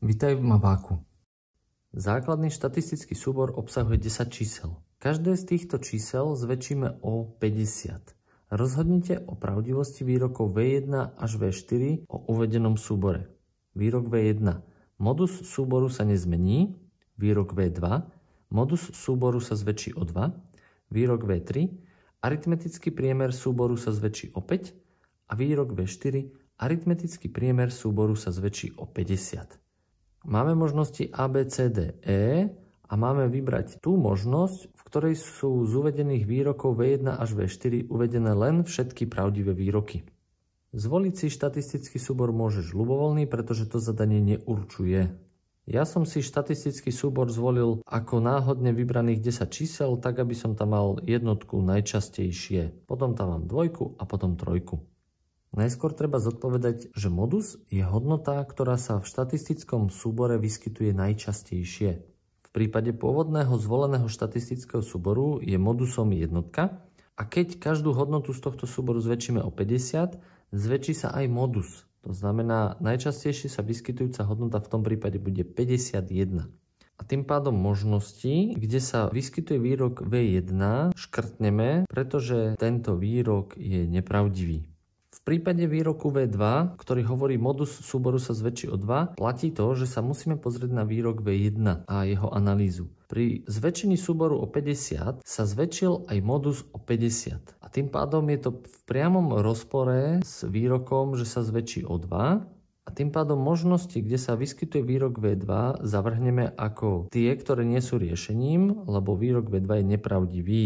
Vítaj v Mabáku. Základný štatistický súbor obsahuje 10 čísel. Každé z týchto čísel zväčšíme o 50. Rozhodnite o pravdivosti výrokov V1 až V4 o uvedenom súbore. Výrok V1. Modus súboru sa nezmení. Výrok V2. Modus súboru sa zväčší o 2. Výrok V3. Aritmetický priemer súboru sa zväčší o 5. A výrok V4. Aritmetický priemer súboru sa zväčší o 50. Máme možnosti A, B, C, D, E a máme vybrať tú možnosť, v ktorej sú z uvedených výrokov V1 až V4 uvedené len všetky pravdivé výroky. Zvoliť si štatistický súbor môžeš ľubovoľný, pretože to zadanie neurčuje. Ja som si štatistický súbor zvolil ako náhodne vybraných 10 čísel, tak aby som tam mal jednotku najčastejšie. Potom tam mám dvojku a potom trojku. Najskôr treba zodpovedať, že modus je hodnota, ktorá sa v štatistickom súbore vyskytuje najčastejšie. V prípade pôvodného zvoleného štatistického súboru je modusom jednotka a keď každú hodnotu z tohto súboru zväčšíme o 50, zväčší sa aj modus. To znamená, najčastejšie sa vyskytujúca hodnota v tom prípade bude 51. A tým pádom možnosti, kde sa vyskytuje výrok V1, škrtneme, pretože tento výrok je nepravdivý. V prípade výroku V2, ktorý hovorí modus súboru sa zväčší o 2, platí to, že sa musíme pozrieť na výrok V1 a jeho analýzu. Pri zväčšení súboru o 50 sa zväčšil aj modus o 50. A tým pádom je to v priamom rozpore s výrokom, že sa zväčší o 2 a tým pádom možnosti, kde sa vyskytuje výrok V2, zavrhneme ako tie, ktoré nie sú riešením, lebo výrok V2 je nepravdivý.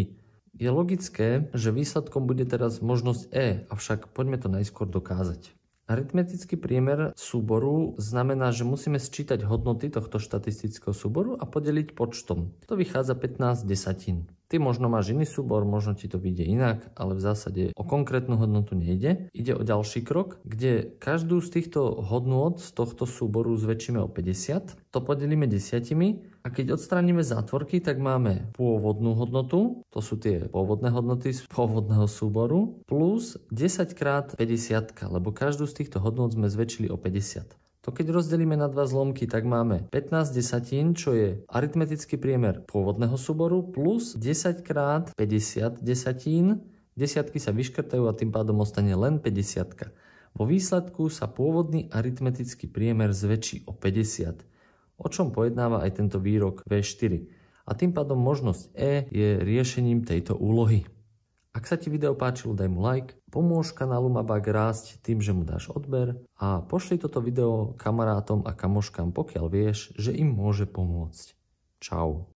Je logické, že výsledkom bude teraz možnosť E, avšak poďme to najskôr dokázať. Aritmetický priemer súboru znamená, že musíme sčítať hodnoty tohto štatistického súboru a podeliť počtom. To vychádza 15 desatín. Ty možno máš iný súbor, možno ti to vyjde inak, ale v zásade o konkrétnu hodnotu nejde. Ide o ďalší krok, kde každú z týchto hodnôt z tohto súboru zväčšíme o 50, to podelíme desiatimi a keď odstraníme zátvorky, tak máme pôvodnú hodnotu, to sú tie pôvodné hodnoty z pôvodného súboru, plus 10 krát 50, lebo každú z týchto hodnot sme zväčšili o 50. To keď rozdelíme na dva zlomky, tak máme 15 desatín, čo je aritmetický priemer pôvodného súboru, plus 10 krát 50 desatín. Desiatky sa vyškrtajú a tým pádom ostane len 50. Po Vo výsledku sa pôvodný aritmetický priemer zväčší o 50, o čom pojednáva aj tento výrok V4. A tým pádom možnosť E je riešením tejto úlohy. Ak sa ti video páčilo, daj mu like, pomôž kanálu Mabak rásť tým, že mu dáš odber a pošli toto video kamarátom a kamoškám, pokiaľ vieš, že im môže pomôcť. Čau.